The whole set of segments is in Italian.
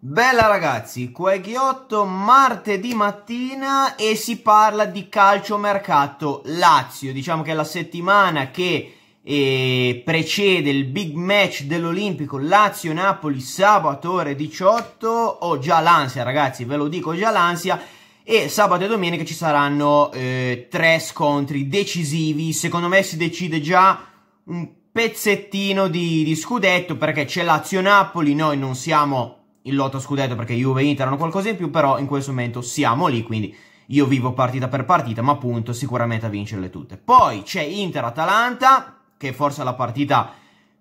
Bella ragazzi, è Ghiotto, martedì mattina e si parla di calciomercato Lazio, diciamo che è la settimana che eh, precede il big match dell'Olimpico Lazio-Napoli sabato ore 18, ho già l'ansia ragazzi, ve lo dico, ho già l'ansia e sabato e domenica ci saranno eh, tre scontri decisivi, secondo me si decide già un pezzettino di, di scudetto perché c'è Lazio-Napoli, noi non siamo il lotto scudetto perché Juve e Inter hanno qualcosa in più, però in questo momento siamo lì, quindi io vivo partita per partita, ma appunto sicuramente a vincerle tutte. Poi c'è Inter-Atalanta, che forse è la partita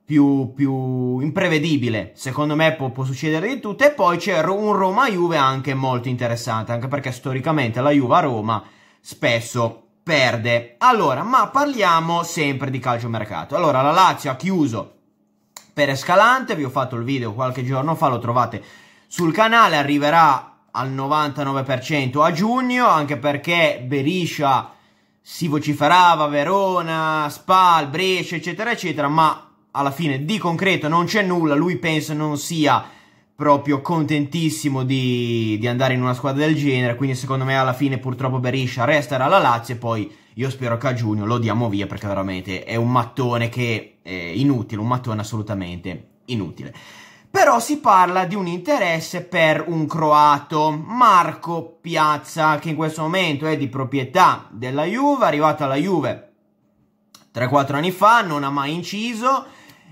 più, più imprevedibile, secondo me può, può succedere di tutte, e poi c'è un Roma-Juve anche molto interessante, anche perché storicamente la Juve a Roma spesso perde. Allora, ma parliamo sempre di calciomercato. Allora, la Lazio ha chiuso per Escalante, vi ho fatto il video qualche giorno fa, lo trovate sul canale, arriverà al 99% a giugno, anche perché Beriscia si vociferava, Verona, Spal, Brescia, eccetera, eccetera, ma alla fine di concreto non c'è nulla, lui pensa non sia proprio contentissimo di, di, andare in una squadra del genere, quindi secondo me alla fine purtroppo Beriscia resterà alla Lazio e poi io spero che a giugno lo diamo via perché veramente è un mattone che è inutile, un mattone assolutamente inutile. Però si parla di un interesse per un croato, Marco Piazza, che in questo momento è di proprietà della Juve, è arrivato alla Juve 3-4 anni fa, non ha mai inciso,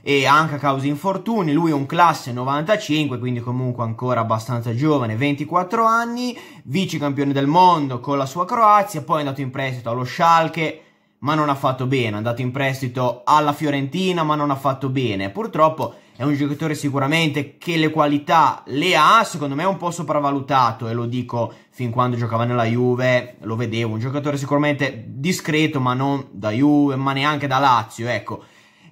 e anche a causa di infortuni, lui è un classe 95, quindi comunque ancora abbastanza giovane, 24 anni, vice campione del mondo con la sua Croazia, poi è andato in prestito allo Schalke, ma non ha fatto bene, è andato in prestito alla Fiorentina, ma non ha fatto bene. Purtroppo è un giocatore sicuramente che le qualità le ha, secondo me è un po' sopravvalutato e lo dico fin quando giocava nella Juve, lo vedevo, un giocatore sicuramente discreto, ma non da Juve, ma neanche da Lazio, ecco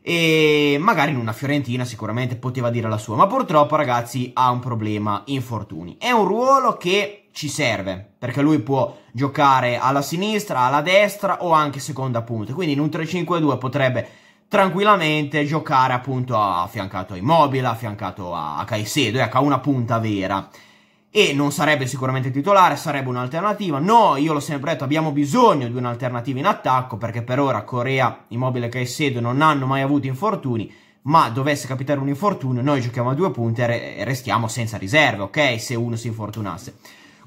e magari in una Fiorentina sicuramente poteva dire la sua, ma purtroppo ragazzi ha un problema, infortuni. È un ruolo che ci serve, perché lui può giocare alla sinistra, alla destra o anche seconda punta, quindi in un 3-5-2 potrebbe tranquillamente giocare appunto affiancato a Immobile, affiancato a Caicedo, e ecco, a una punta vera e non sarebbe sicuramente titolare, sarebbe un'alternativa. No, io l'ho sempre detto, abbiamo bisogno di un'alternativa in attacco perché per ora Corea, Immobile e Caicedo non hanno mai avuto infortuni, ma dovesse capitare un infortunio, noi giochiamo a due punte e restiamo senza riserve, ok? Se uno si infortunasse.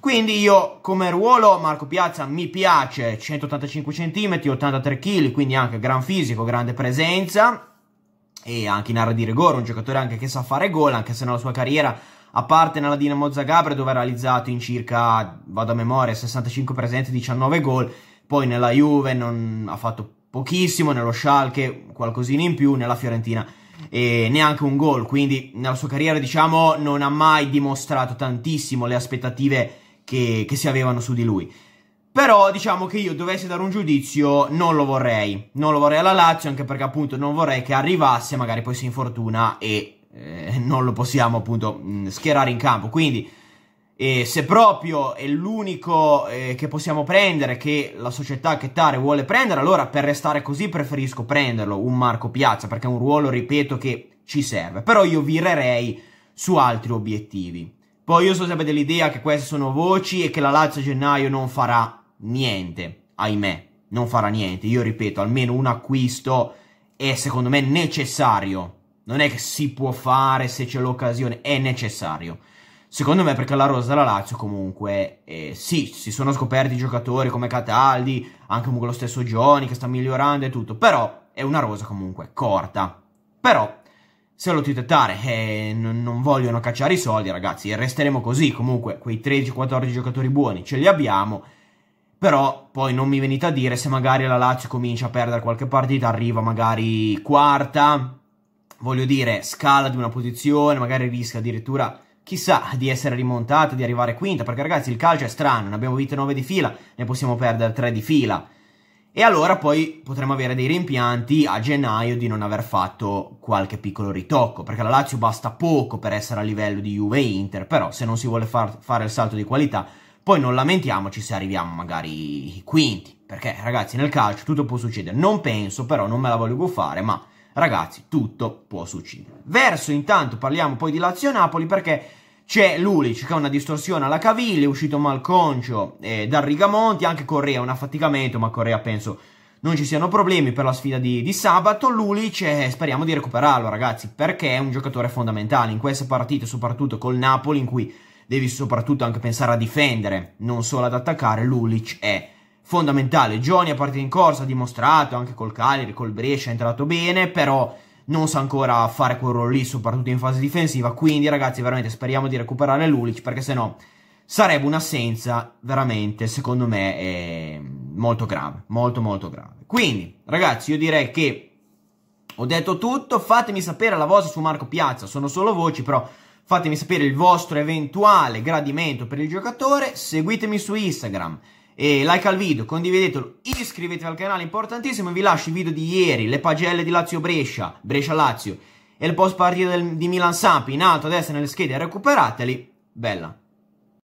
Quindi io come ruolo Marco Piazza mi piace, 185 cm, 83 kg, quindi anche gran fisico, grande presenza e anche in area di rigore, un giocatore anche che sa fare gol, anche se nella sua carriera a parte nella Dinamo Zagabria dove ha realizzato in circa, vado a memoria, 65 presenze, 19 gol, poi nella Juve non ha fatto pochissimo, nello Schalke qualcosina in più, nella Fiorentina e neanche un gol, quindi nella sua carriera diciamo non ha mai dimostrato tantissimo le aspettative che, che si avevano su di lui. Però diciamo che io dovessi dare un giudizio non lo vorrei, non lo vorrei alla Lazio anche perché appunto non vorrei che arrivasse, magari poi si infortuna e eh, non lo possiamo appunto mm, schierare in campo. Quindi eh, se proprio è l'unico eh, che possiamo prendere, che la società che vuole prendere, allora per restare così preferisco prenderlo, un Marco Piazza, perché è un ruolo, ripeto, che ci serve. Però io virerei su altri obiettivi. Poi io sono sempre dell'idea che queste sono voci e che la Lazio a gennaio non farà niente, ahimè, non farà niente. Io ripeto, almeno un acquisto è secondo me necessario non è che si può fare se c'è l'occasione, è necessario. Secondo me perché la rosa della Lazio comunque, eh, sì, si sono scoperti giocatori come Cataldi, anche lo stesso Gioni che sta migliorando e tutto, però è una rosa comunque corta. Però se lo titettare e eh, non vogliono cacciare i soldi, ragazzi, resteremo così. Comunque, quei 13-14 giocatori buoni ce li abbiamo. Però poi non mi venite a dire se magari la Lazio comincia a perdere qualche partita, arriva magari quarta, voglio dire, scala di una posizione, magari rischia addirittura, chissà, di essere rimontata, di arrivare quinta, perché ragazzi il calcio è strano, ne abbiamo vinte 9 di fila, ne possiamo perdere 3 di fila. E allora poi potremmo avere dei rimpianti a gennaio di non aver fatto qualche piccolo ritocco, perché la Lazio basta poco per essere a livello di Juve Inter, però se non si vuole far, fare il salto di qualità, poi non lamentiamoci se arriviamo magari quinti, perché ragazzi nel calcio tutto può succedere. Non penso, però non me la voglio fare, ma Ragazzi, tutto può succedere. Verso intanto parliamo poi di Lazio-Napoli perché c'è Lulic che ha una distorsione alla caviglia, è uscito malconcio eh, dal Rigamonti, anche Correa un affaticamento, ma Correa penso non ci siano problemi per la sfida di, di sabato. Lulic eh, speriamo di recuperarlo ragazzi perché è un giocatore fondamentale in queste partite, soprattutto col Napoli in cui devi soprattutto anche pensare a difendere, non solo ad attaccare. Lulic è fondamentale. Johnny a partita in corsa ha dimostrato anche col Cagliari, col Brescia è entrato bene, però non sa ancora fare quel ruolo lì, soprattutto in fase difensiva. Quindi, ragazzi, veramente speriamo di recuperare Lulic, perché se no sarebbe un'assenza veramente, secondo me, eh, molto grave. Molto, molto grave. Quindi, ragazzi, io direi che ho detto tutto. Fatemi sapere la vostra su Marco Piazza. Sono solo voci, però. Fatemi sapere il vostro eventuale gradimento per il giocatore, seguitemi su Instagram, e like al video, condividetelo, iscrivetevi al canale, importantissimo, vi lascio i video di ieri, le pagelle di Lazio-Brescia, Brescia-Lazio e il post partita del, di Milan-Sampi in alto a destra nelle schede, recuperateli, bella!